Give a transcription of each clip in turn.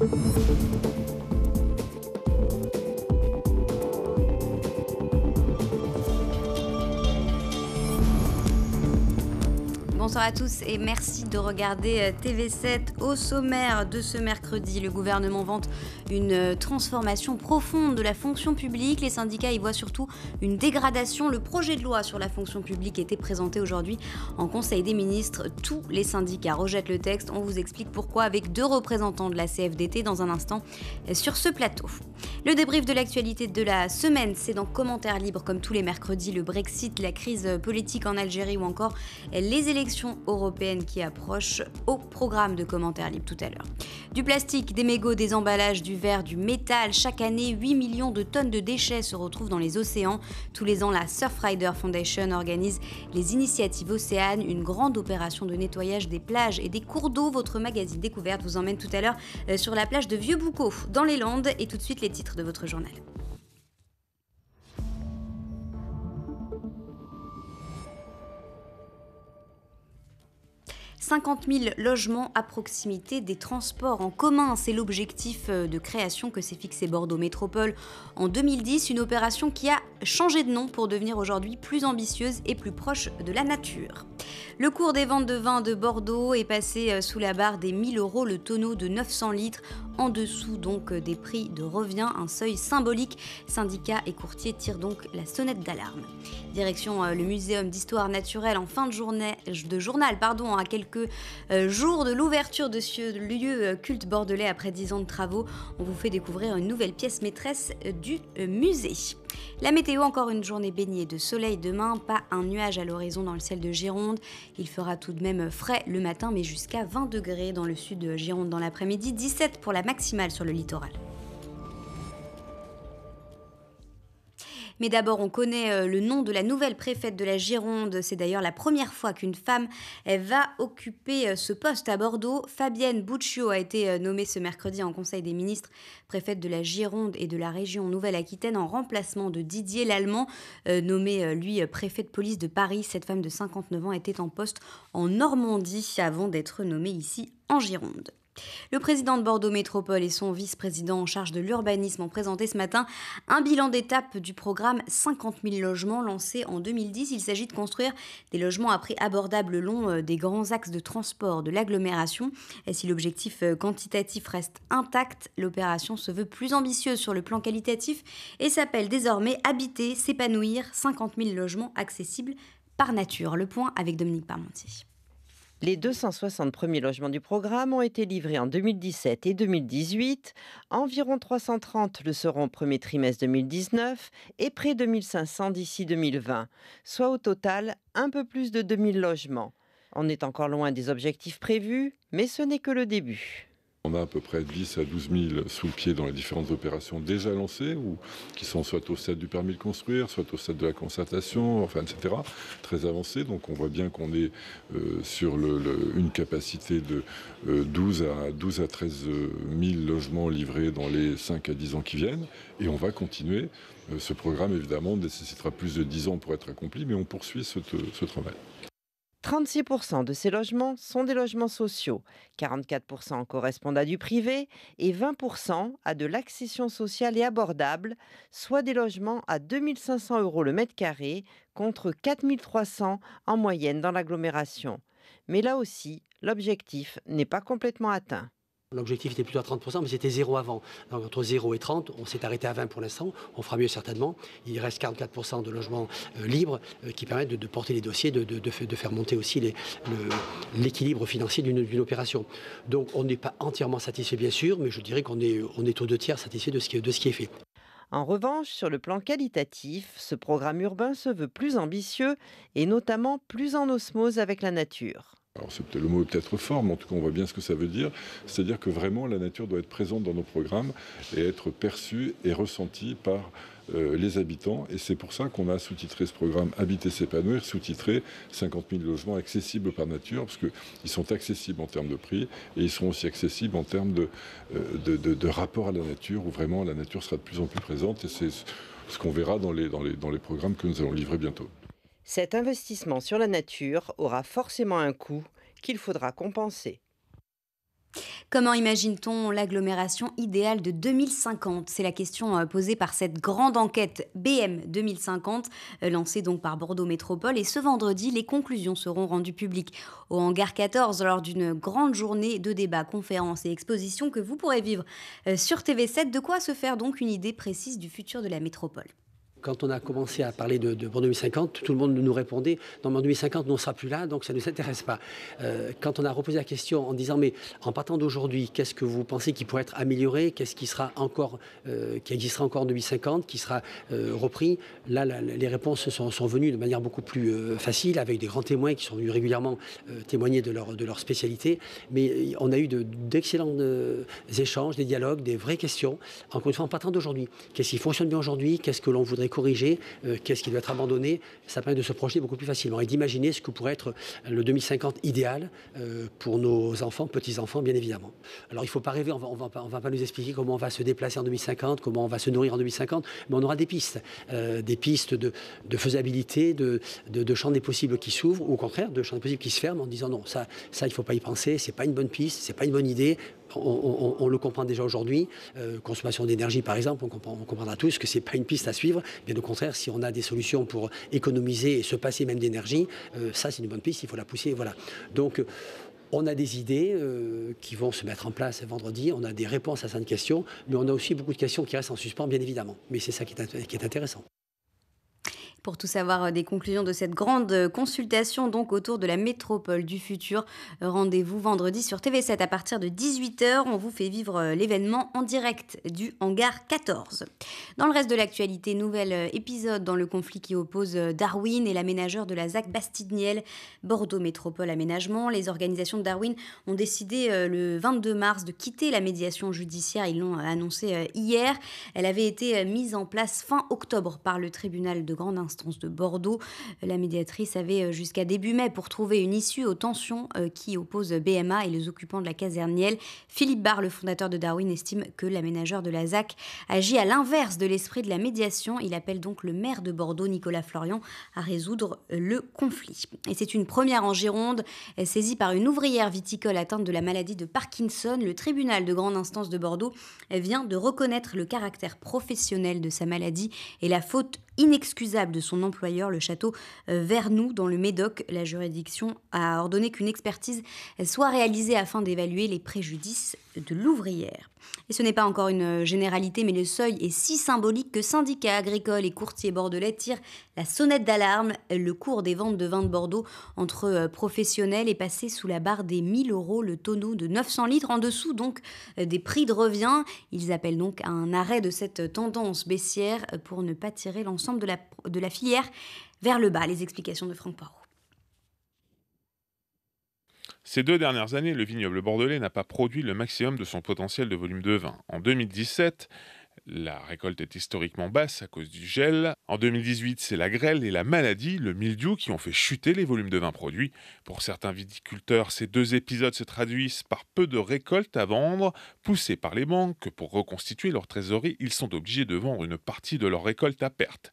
Thank you. Bonjour à tous et merci de regarder euh, TV7 au sommaire de ce mercredi. Le gouvernement vante une euh, transformation profonde de la fonction publique. Les syndicats y voient surtout une dégradation. Le projet de loi sur la fonction publique était présenté aujourd'hui en Conseil des ministres. Tous les syndicats rejettent le texte. On vous explique pourquoi avec deux représentants de la CFDT dans un instant euh, sur ce plateau. Le débrief de l'actualité de la semaine, c'est dans Commentaires libres comme tous les mercredis, le Brexit, la crise politique en Algérie ou encore les élections européennes qui approchent au programme de Commentaires libres tout à l'heure. Du plastique, des mégots, des emballages, du verre, du métal, chaque année 8 millions de tonnes de déchets se retrouvent dans les océans. Tous les ans, la Surfrider Foundation organise les initiatives Océanes, une grande opération de nettoyage des plages et des cours d'eau. Votre magazine découverte vous emmène tout à l'heure euh, sur la plage de Vieux-Boucaux dans les Landes et tout de suite les titres de votre journal. « 50 000 logements à proximité des transports en commun, c'est l'objectif euh, de création que s'est fixé Bordeaux Métropole en 2010, une opération qui a changé de nom pour devenir aujourd'hui plus ambitieuse et plus proche de la nature. Le cours des ventes de vin de Bordeaux est passé euh, sous la barre des 1000 euros le tonneau de 900 litres en dessous donc euh, des prix de revient, un seuil symbolique. Syndicats et courtiers tirent donc la sonnette d'alarme. Direction euh, le Muséum d'histoire naturelle en fin de journée de journal, pardon, à quelques euh, jours de l'ouverture de ce lieu culte bordelais après 10 ans de travaux, on vous fait découvrir une nouvelle pièce maîtresse du musée. La météo, encore une journée baignée de soleil demain, pas un nuage à l'horizon dans le ciel de Gironde. Il fera tout de même frais le matin, mais jusqu'à 20 degrés dans le sud de Gironde dans l'après-midi, 17 pour la maximale sur le littoral. Mais d'abord, on connaît euh, le nom de la nouvelle préfète de la Gironde. C'est d'ailleurs la première fois qu'une femme va occuper euh, ce poste à Bordeaux. Fabienne Buccio a été euh, nommée ce mercredi en Conseil des ministres préfète de la Gironde et de la région Nouvelle-Aquitaine en remplacement de Didier Lallemand, nommé lui préfet de police de Paris. Cette femme de 59 ans était en poste en Normandie avant d'être nommée ici en Gironde. Le président de Bordeaux Métropole et son vice-président en charge de l'urbanisme ont présenté ce matin un bilan d'étape du programme 50 000 logements lancé en 2010. Il s'agit de construire des logements à prix abordable le long euh, des grands axes de transport de l'agglomération. Et si l'objectif euh, quantitatif reste intact, l'opération se veut plus ambitieuse sur le plan qualitatif et s'appelle désormais Habiter, s'épanouir, 50 000 logements accessibles par nature. Le point avec Dominique Parmentier. Les 260 premiers logements du programme ont été livrés en 2017 et 2018, environ 330 le seront au premier trimestre 2019 et près de 1500 d'ici 2020, soit au total un peu plus de 2000 logements. On est encore loin des objectifs prévus, mais ce n'est que le début. On a à peu près 10 à 12 000 sous le pied dans les différentes opérations déjà lancées, ou qui sont soit au stade du permis de construire, soit au stade de la concertation, enfin, etc. Très avancé. Donc on voit bien qu'on est euh, sur une capacité de 12, euh, à, 12 à 13 000 logements livrés dans les 5 à 10 ans qui viennent. Et on va continuer. Euh, ce programme, évidemment, nécessitera plus de 10 ans pour être accompli, mais on poursuit ce travail. 36% de ces logements sont des logements sociaux, 44% correspondent à du privé et 20% à de l'accession sociale et abordable, soit des logements à 2500 euros le mètre carré contre 4300 en moyenne dans l'agglomération. Mais là aussi, l'objectif n'est pas complètement atteint. L'objectif était plutôt à 30%, mais c'était zéro avant. Donc entre 0 et 30, on s'est arrêté à 20 pour l'instant, on fera mieux certainement. Il reste 44% de logements euh, libres euh, qui permettent de, porter les dossiers, de, faire monter aussi l'équilibre financier d'une opération. Donc on n'est pas entièrement satisfait bien sûr, mais je dirais qu'on est, on est aux deux tiers satisfait de ce de ce qui est fait. En revanche, sur le plan qualitatif, ce programme urbain se veut plus ambitieux et notamment plus en osmose avec la nature alors le mot est peut-être fort, mais en tout cas on voit bien ce que ça veut dire, c'est-à-dire que vraiment la nature doit être présente dans nos programmes et être perçue et ressentie par euh, les habitants. Et c'est pour ça qu'on a sous-titré ce programme Habiter, s'épanouir, sous-titré 50 000 logements accessibles par nature, parce qu'ils sont accessibles en termes de prix et ils seront aussi accessibles en termes euh, de, rapport à la nature, où vraiment la nature sera de plus en plus présente et c'est ce qu'on verra dans les programmes que nous allons livrer bientôt. Cet investissement sur la nature aura forcément un coût qu'il faudra compenser. Comment imagine-t-on l'agglomération idéale de 2050 C'est la question euh, posée par cette grande enquête BM 2050, euh, lancée donc par Bordeaux Métropole. Et ce vendredi, les conclusions seront rendues publiques au Hangar 14 lors d'une grande journée de débats, conférences et expositions que vous pourrez vivre euh, sur TV7. De quoi se faire donc une idée précise du futur de la métropole quand on a commencé à parler de, 2050, tout le monde nous répondait non, mais en 2050, nous, on ne sera plus là, donc ça ne nous intéresse pas. Euh, quand on a reposé la question en disant mais en partant d'aujourd'hui, qu'est-ce que vous pensez qui pourrait être amélioré Qu'est-ce qui sera encore, euh, qui existera encore en 2050, qui sera euh, repris Là, les réponses sont, venues de manière beaucoup plus facile, avec des grands témoins qui sont venus régulièrement témoigner de leur, spécialité. Mais on a eu d'excellents échanges, des dialogues, des vraies questions. Encore une fois, en partant d'aujourd'hui, qu'est-ce qui fonctionne bien aujourd'hui Qu'est-ce que l'on voudrait corriger, euh, qu'est-ce qui doit être abandonné, ça permet de se projeter beaucoup plus facilement et d'imaginer ce que pourrait être le 2050 idéal euh, pour nos enfants, petits-enfants, bien évidemment. Alors il ne faut pas rêver, on ne va, pas nous expliquer comment on va se déplacer en 2050, comment on va se nourrir en 2050, mais on aura des pistes, euh, des pistes de, faisabilité, de, champs des possibles qui s'ouvrent, ou au contraire, de champs des possibles qui se ferment en disant non, ça, ça il ne faut pas y penser, c'est pas une bonne piste, ce n'est pas une bonne idée, on, le comprend déjà aujourd'hui. Euh, consommation d'énergie, par exemple, on, comprend, comprendra tous que ce n'est pas une piste à suivre. Bien au contraire, si on a des solutions pour économiser et se passer même d'énergie, euh, ça c'est une bonne piste, il faut la pousser. Voilà. Donc on a des idées euh, qui vont se mettre en place vendredi, on a des réponses à certaines questions, mais on a aussi beaucoup de questions qui restent en suspens, bien évidemment. Mais c'est ça qui est intéressant. Pour tout savoir euh, des conclusions de cette grande euh, consultation donc autour de la métropole du futur, rendez-vous vendredi sur TV7 à partir de 18h. On vous fait vivre euh, l'événement en direct du hangar 14. Dans le reste de l'actualité, nouvel épisode dans le conflit qui oppose Darwin et l'aménageur de la ZAC Bastidniel, Bordeaux Métropole Aménagement. Les organisations de Darwin ont décidé le 22 mars de quitter la médiation judiciaire. Ils l'ont annoncé hier. Elle avait été mise en place fin octobre par le tribunal de grande instance instance de Bordeaux. La médiatrice avait euh, jusqu'à début mai pour trouver une issue aux tensions euh, qui opposent BMA et les occupants de la caserne Philippe Barre, le fondateur de Darwin, estime que l'aménageur de la ZAC agit à l'inverse de l'esprit de la médiation. Il appelle donc le maire de Bordeaux, Nicolas Florian, à résoudre euh, le conflit. Et c'est une première en Gironde. Saisie par une ouvrière viticole atteinte de la maladie de Parkinson, le tribunal de grande instance de Bordeaux vient de reconnaître le caractère professionnel de sa maladie et la faute inexcusable de son employeur, le château euh, Vernoux, dans le Médoc. La juridiction a ordonné qu'une expertise soit réalisée afin d'évaluer les préjudices de l'ouvrière. Et ce n'est pas encore une euh, généralité, mais le seuil est si symbolique que syndicats agricoles et courtiers bordelais tirent la sonnette d'alarme. Le cours des ventes de vin de Bordeaux entre euh, professionnels est passé sous la barre des 1000 euros le tonneau de 900 litres, en dessous donc des prix de revient. Ils appellent donc à un arrêt de cette tendance baissière pour ne pas tirer l'ensemble de la, de la filière vers le bas, les explications de Franck Poirot. Ces deux dernières années, le vignoble bordelais n'a pas produit le maximum de son potentiel de volume de vin. En 2017, la récolte est historiquement basse à cause du gel. En 2018, c'est la grêle et la maladie, le mildiou, qui ont fait chuter les volumes de vin produits. Pour certains viticulteurs, ces deux épisodes se traduisent par peu de récoltes à vendre. Poussés par les banques, pour reconstituer leur trésorerie, ils sont obligés de vendre une partie de leur récolte à perte.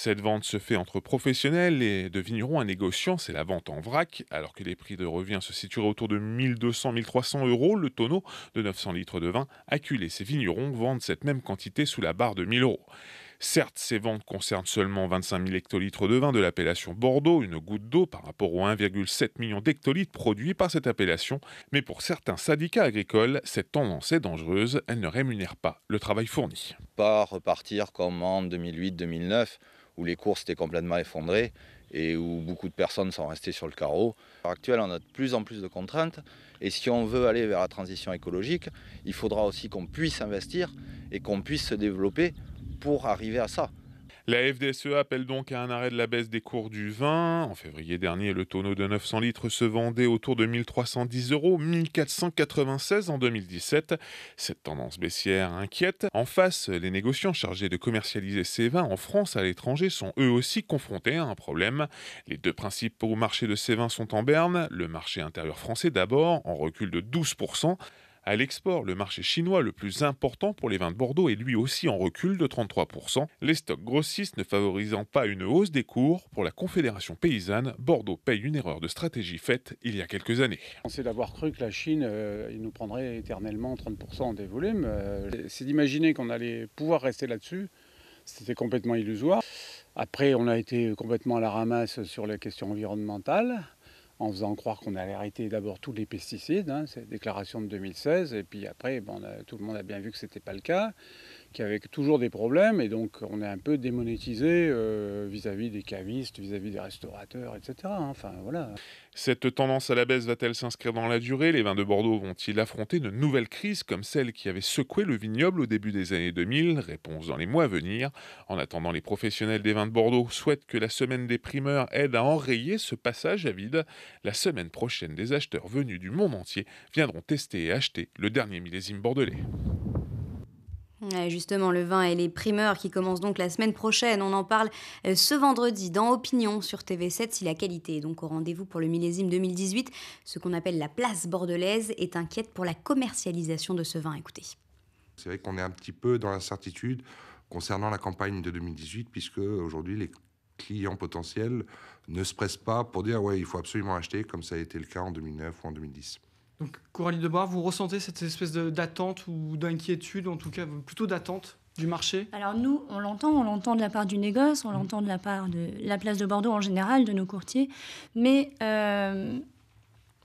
Cette vente se fait entre professionnels et de vignerons à négociants, c'est la vente en vrac, alors que les prix de revient se situeraient autour de 1200-1300 euros le tonneau de 900 litres de vin. acculé. ces vignerons vendent cette même quantité sous la barre de 1000 euros. Certes, ces ventes concernent seulement 25 000 hectolitres de vin de l'appellation Bordeaux, une goutte d'eau par rapport aux 1,7 million d'hectolitres produits par cette appellation, mais pour certains syndicats agricoles, cette tendance est dangereuse, elle ne rémunère pas le travail fourni. Pas repartir comme en 2008-2009 où les courses étaient complètement effondrées et où beaucoup de personnes sont restées sur le carreau. À l'heure actuelle, on a de plus en plus de contraintes et si on veut aller vers la transition écologique, il faudra aussi qu'on puisse investir et qu'on puisse se développer pour arriver à ça. La FDSE appelle donc à un arrêt de la baisse des cours du vin. En février dernier, le tonneau de 900 litres se vendait autour de 1310 euros, 1496 en 2017. Cette tendance baissière inquiète. En face, les négociants chargés de commercialiser ces vins en France à l'étranger sont eux aussi confrontés à un problème. Les deux principaux marchés de ces vins sont en berne, le marché intérieur français d'abord, en recul de 12%. À l'export, le marché chinois le plus important pour les vins de Bordeaux est lui aussi en recul de 33%, les stocks grossistes ne favorisant pas une hausse des cours. Pour la Confédération paysanne, Bordeaux paye une erreur de stratégie faite il y a quelques années. On d'avoir cru que la Chine euh, nous prendrait éternellement 30% des volumes. Euh, c'est d'imaginer qu'on allait pouvoir rester là-dessus. C'était complètement illusoire. Après, on a été complètement à la ramasse sur les questions environnementales en faisant croire qu'on allait arrêter d'abord tous les pesticides, hein, c'est déclaration de 2016, et puis après, bon, tout le monde a bien vu que ce n'était pas le cas qui avait toujours des problèmes. Et donc, on est un peu démonétisé euh, vis-à-vis des cavistes, vis-à-vis des restaurateurs, etc. Hein. Enfin, voilà. Cette tendance à la baisse va-t-elle s'inscrire dans la durée Les vins de Bordeaux vont-ils affronter de nouvelles crises comme celle qui avait secoué le vignoble au début des années 2000 Réponse dans les mois à venir. En attendant, les professionnels des vins de Bordeaux souhaitent que la semaine des primeurs aide à enrayer ce passage à vide. La semaine prochaine, des acheteurs venus du monde entier viendront tester et acheter le dernier millésime bordelais. Justement, le vin et les primeurs qui commencent donc la semaine prochaine. On en parle euh, ce vendredi dans Opinion sur TV7 si la qualité est donc au rendez-vous pour le millésime 2018. Ce qu'on appelle la place bordelaise est inquiète pour la commercialisation de ce vin. Écoutez. C'est vrai qu'on est un petit peu dans l'incertitude concernant la campagne de 2018 puisque aujourd'hui les clients potentiels ne se pressent pas pour dire ouais il faut absolument acheter comme ça a été le cas en 2009 ou en 2010. Donc Coralie Bois, vous ressentez cette espèce d'attente ou d'inquiétude, en tout cas plutôt d'attente du marché Alors nous, on l'entend, on l'entend de la part du négoce, on mmh. l'entend de la part de la place de Bordeaux en général, de nos courtiers, mais euh,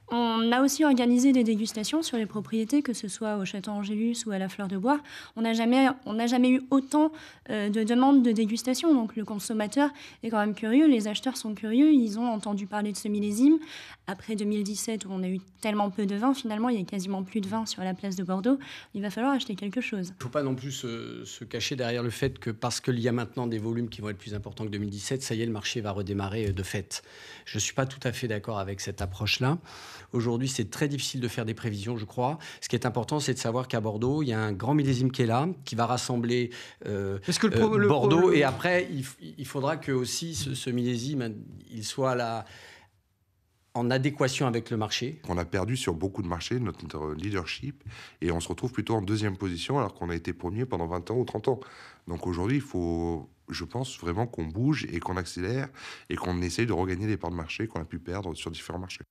on a aussi organisé des dégustations sur les propriétés, que ce soit au Château Angélus ou à la Fleur de Bois. On n'a jamais, jamais eu autant euh, de demandes de dégustation, donc le consommateur est quand même curieux, les acheteurs sont curieux, ils ont entendu parler de ce millésime après 2017 où on a eu tellement peu de vin, finalement il y a quasiment plus de vin sur la place de Bordeaux, il va falloir acheter quelque chose. Il ne faut pas non plus se, cacher derrière le fait que parce qu'il y a maintenant des volumes qui vont être plus importants que 2017, ça y est, le marché va redémarrer euh, de fait. Je ne suis pas tout à fait d'accord avec cette approche-là. Aujourd'hui, c'est très difficile de faire des prévisions, je crois. Ce qui est important, c'est de savoir qu'à Bordeaux, il y a un grand millésime qui est là, qui va rassembler euh, que le euh, Bordeaux. Et après, il, faudra que aussi ce, millésime, il soit là... la en adéquation avec le marché. On a perdu sur beaucoup de marchés notre leadership et on se retrouve plutôt en deuxième position alors qu'on a été premier pendant 20 ans ou 30 ans. Donc aujourd'hui, il faut, je pense vraiment qu'on bouge et qu'on accélère et qu'on essaye de regagner les parts de marché qu'on a pu perdre sur différents marchés.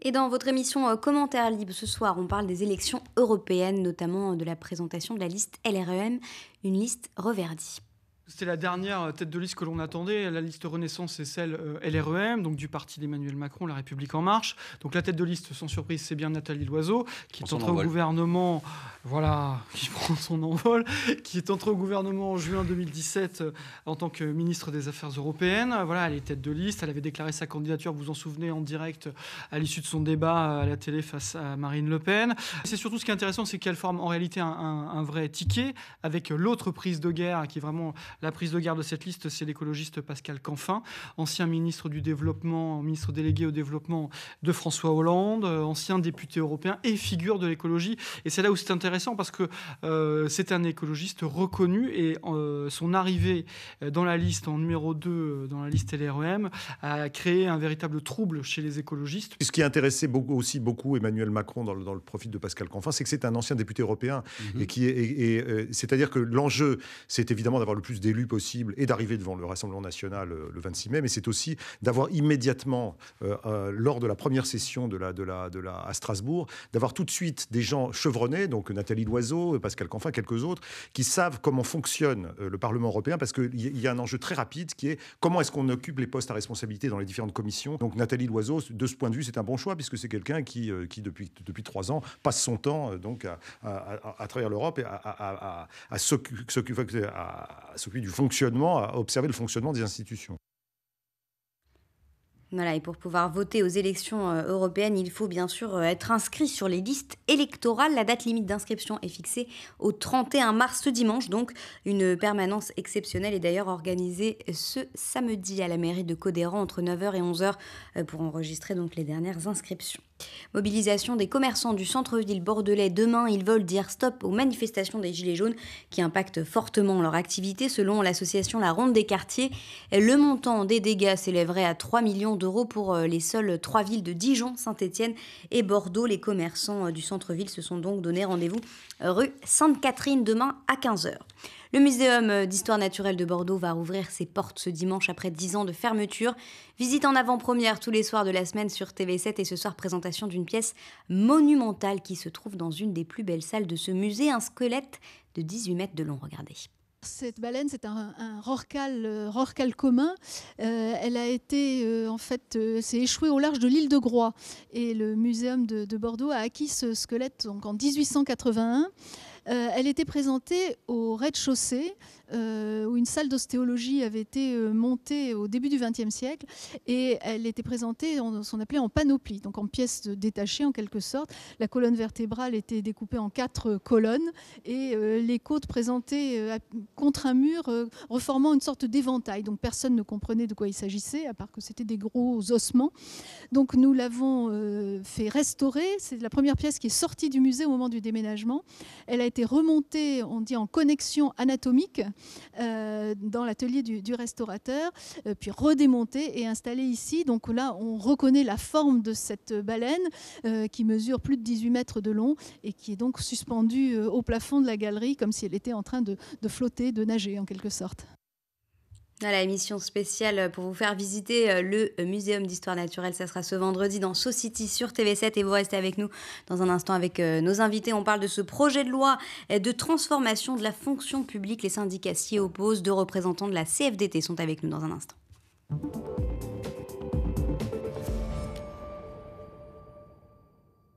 Et dans votre émission euh, Commentaire libre ce soir, on parle des élections européennes, notamment euh, de la présentation de la liste LREM, une liste reverdie. C'était la dernière euh, tête de liste que l'on attendait. La liste Renaissance, c'est celle euh, LREM, donc du parti d'Emmanuel Macron, La République En Marche. Donc la tête de liste, sans surprise, c'est bien Nathalie Loiseau, qui est entrée au gouvernement, voilà, qui prend son envol, qui est entrée au gouvernement en juin 2017 euh, en tant que ministre des Affaires européennes. Voilà, elle est tête de liste. Elle avait déclaré sa candidature, vous vous en souvenez, en direct à l'issue de son débat à la télé face à Marine Le Pen. C'est surtout ce qui est intéressant, c'est qu'elle forme en réalité un vrai ticket avec l'autre prise de guerre qui est vraiment la prise de garde de cette liste, c'est l'écologiste Pascal Canfin, ancien ministre du Développement, ministre délégué au développement de François Hollande, euh, ancien député européen et figure de l'écologie. Et c'est là où c'est intéressant parce que euh, c'est un écologiste reconnu et euh, son arrivée dans la liste en numéro 2 dans la liste LREM a créé un véritable trouble chez les écologistes. Ce qui intéressait beaucoup, aussi beaucoup Emmanuel Macron dans le, dans profil de Pascal Canfin, c'est que c'est un ancien député européen mhm. et qui est, c'est-à-dire que l'enjeu, c'est évidemment d'avoir le plus élus possibles et d'arriver devant le Rassemblement national euh, le 26 mai, mais c'est aussi d'avoir immédiatement, euh, euh, lors de la première session de la, de la, de la, à Strasbourg, d'avoir tout de suite des gens chevronnés, donc Nathalie Loiseau, Pascal Canfin, quelques autres, qui savent comment fonctionne le Parlement européen, parce qu'il y a un enjeu très rapide qui est comment est-ce qu'on occupe les postes à responsabilité dans les différentes commissions. Donc Nathalie Loiseau, de ce point de vue, c'est un bon choix, puisque c'est quelqu'un qui, qui depuis, depuis trois ans, passe son temps donc, à, à, travers l'Europe et à s'occuper du fonctionnement, à observer le fonctionnement des institutions. Voilà, et pour pouvoir voter aux élections euh, européennes, il faut bien sûr euh, être inscrit sur les listes électorales. La date limite d'inscription est fixée au 31 mars ce dimanche, donc une permanence exceptionnelle est d'ailleurs organisée ce samedi à la mairie de Codéran entre 9h et 11h euh, pour enregistrer donc les dernières inscriptions. Mobilisation des commerçants du centre-ville bordelais demain, ils veulent dire stop aux manifestations des Gilets jaunes qui impactent fortement leur activité selon l'association La Ronde des Quartiers. Le montant des dégâts s'élèverait à 3 millions d'euros pour euh, les seules trois villes de Dijon, Saint-Étienne et Bordeaux. Les commerçants euh, du centre-ville se sont donc donné rendez-vous euh, rue Sainte-Catherine demain à 15h. Le Muséum euh, d'histoire naturelle de Bordeaux va rouvrir ses portes ce dimanche après 10 ans de fermeture. Visite en avant-première tous les soirs de la semaine sur TV7 et ce soir présentation d'une pièce monumentale qui se trouve dans une des plus belles salles de ce musée, un squelette de 18 mètres de long. Regardez. Cette baleine, c'est un, euh, rorcal, commun. Euh, elle a été, en fait, s'est échouée au large de l'île de Groix. Et le muséum de, Bordeaux a acquis ce squelette donc, en 1881. Euh, elle était présentée au rez-de-chaussée, euh, où une salle d'ostéologie avait été euh, montée au début du XXe siècle, et elle était présentée, en, on appelait en panoplie, donc en pièces détachées en quelque sorte. La colonne vertébrale était découpée en quatre colonnes, et les côtes présentées contre un mur, reformant une sorte d'éventail. Donc personne ne comprenait de quoi il s'agissait, à part que c'était des gros ossements. Donc nous l'avons fait restaurer. C'est la première pièce qui est sortie du musée au moment du déménagement. Elle a été remontée, on dit en connexion anatomique, euh, dans l'atelier du, restaurateur, euh, puis redémontée et installée ici. Donc là, on reconnaît la forme de cette baleine euh, qui mesure plus de 18 mètres de long et qui est donc suspendue au plafond de la galerie comme si elle était en train de flotter, de nager en quelque sorte. La émission spéciale euh, pour vous faire visiter euh, le euh, Muséum d'histoire naturelle. Ça sera ce vendredi dans Society sur TV7 et vous restez avec nous dans un instant avec nos invités. On parle de ce projet de loi de transformation de la fonction publique. Les syndicats s'y opposent. Deux représentants de la CFDT sont avec nous dans un instant.